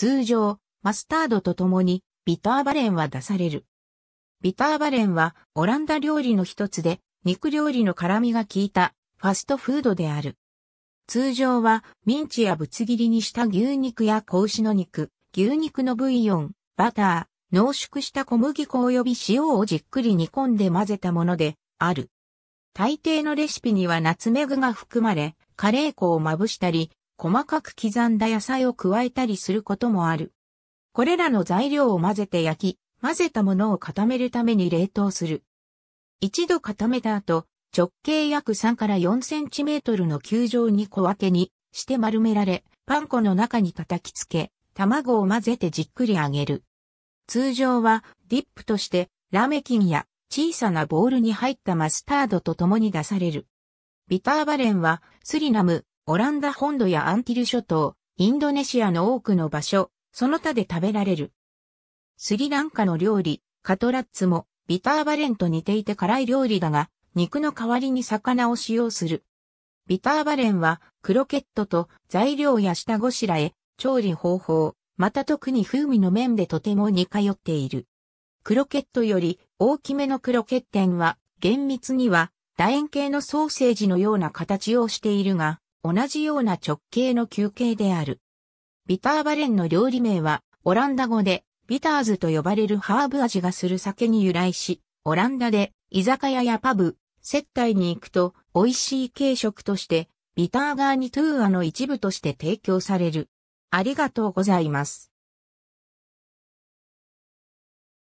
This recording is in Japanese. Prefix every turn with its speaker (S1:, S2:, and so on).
S1: 通常、マ
S2: スタードと共にビターバレンは出される。ビターバレンはオランダ料理の一つで肉料理の辛味が効いたファストフードである。通常はミンチやぶつ切りにした牛肉や子牛の肉、牛肉のブイヨン、バター、濃縮した小麦粉及び塩をじっくり煮込んで混ぜたものである。大抵のレシピにはナツメグが含まれ、カレー粉をまぶしたり、細かく刻んだ野菜を加えたりすることもある。これらの材料を混ぜて焼き、混ぜたものを固めるために冷凍する。一度固めた後、直径約3から4センチメートルの球状に小分けにして丸められ、パン粉の中に叩きつけ、卵を混ぜてじっくり揚げる。通常はディップとしてラメキンや小さなボウルに入ったマスタードと共に出される。ビターバレンはスリナム、オランダ本土やアンティル諸島、インドネシアの多くの場所、その他で食べられる。スリランカの料理、カトラッツも、ビターバレンと似ていて辛い料理だが、肉の代わりに魚を使用する。ビターバレンは、クロケットと材料や下ごしらえ、調理方法、また特に風味の面でとても似通っている。クロケットより大きめのクロケッテンは、厳密には楕円形のソーセージのような形をしているが、同じような直径の球形である。ビターバレンの料理名は、オランダ語で、ビターズと呼ばれるハーブ味がする酒に由来し、オランダで居酒屋やパブ、接待に行くと美味しい軽食として、ビターガーニトゥーアの一部として提供される。ありがとうございます。